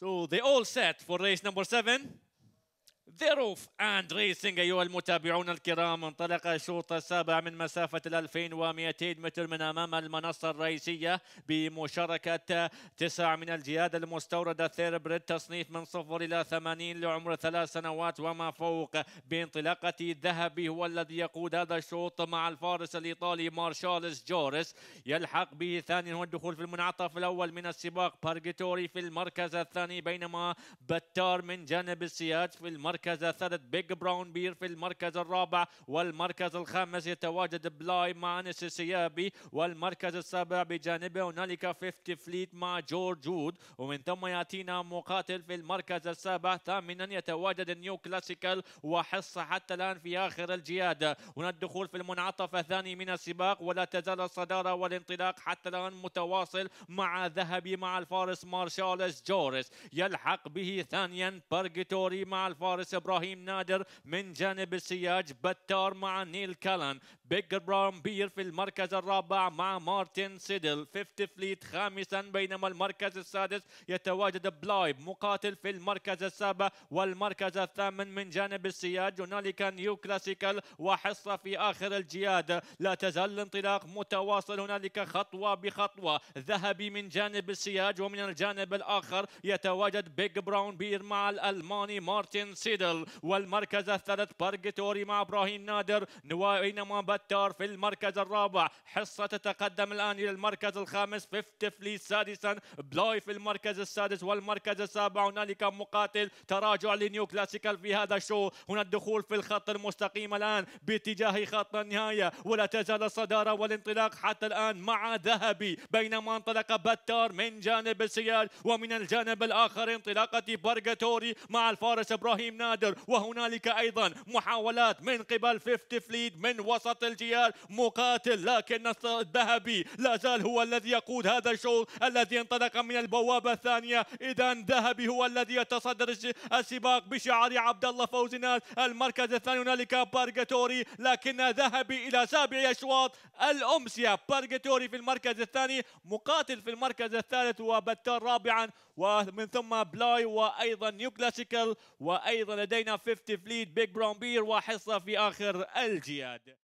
So they all set for race number seven. ظروف اند ريسنج ايها المتابعون الكرام انطلق الشوط السابع من مسافة ال 2200 متر من امام المنصة الرئيسية بمشاركة تسع من الجياد المستوردة ثيربريد تصنيف من صفر الى 80 لعمر ثلاث سنوات وما فوق بانطلاقة ذهبي هو الذي يقود هذا الشوط مع الفارس الايطالي مارشالس جورس يلحق به ثانيا هو الدخول في المنعطف الاول من السباق بارجيتوري في المركز الثاني بينما بتار من جانب السياج في المركز المركز الثالث بيج براون بير في المركز الرابع والمركز الخامس يتواجد بلاي مع انس السيابي والمركز السابع بجانبه هنالك 50 فليت مع جورج وود ومن ثم ياتينا مقاتل في المركز السابع ثامنا يتواجد نيو كلاسيكال وحصه حتى الان في اخر الجياده هنا الدخول في المنعطف الثاني من السباق ولا تزال الصداره والانطلاق حتى الان متواصل مع ذهبي مع الفارس مارشالس جورس يلحق به ثانيا بارجيتوري مع الفارس فارس ابراهيم نادر من جانب السياج بتار مع نيل كالان بيج برام بير في المركز الرابع مع مارتن سيدل فيفت فليت خامسا بينما المركز السادس يتواجد بلايب مقاتل في المركز السابع والمركز الثامن من جانب السياج هنالك نيو كلاسيكال وحصة في آخر الجياد لا تزال الانطلاق متواصل هنالك خطوة بخطوة ذهبي من جانب السياج ومن الجانب الآخر يتواجد بيج براون بير مع الألماني مارتن سيدل والمركز الثالث بارجيتوري مع إبراهيم نادر بينما بتار في المركز الرابع حصة تتقدم الآن إلى المركز الخامس فيفتفلي سادسا بلاي في المركز السادس والمركز السابع هنالك مقاتل تراجع لنيو كلاسيكال في هذا الشو هنا الدخول في الخط المستقيم الآن باتجاه خط النهاية ولا تزال الصدارة والانطلاق حتى الآن مع ذهبي بينما انطلق بتار من جانب السيال ومن الجانب الآخر انطلاقة برغاتوري مع الفارس إبراهيم نادر وهنالك أيضا محاولات من قبل فيفتفليد من وسط الجيال مقاتل لكن نصر الذهبي لا زال هو الذي يقود هذا الشوط الذي انطلق من البوابة الثانية إذا ذهبي هو الذي يتصدر السباق بشعار عبد الله فوزينات المركز الثاني هنالك بارغاتوري لكن ذهبي إلى سابع أشواط الأمسية بارغاتوري في المركز الثاني مقاتل في المركز الثالث وبتر رابعا ومن ثم بلاي وأيضا نيو كلاسيكال وأيضا لدينا 50 فليت بيج براون بير وحصة في آخر الجياد